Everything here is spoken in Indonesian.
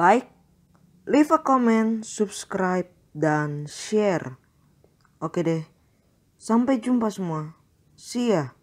like, leave a comment, subscribe, dan share. Oke deh, sampai jumpa semua. See ya.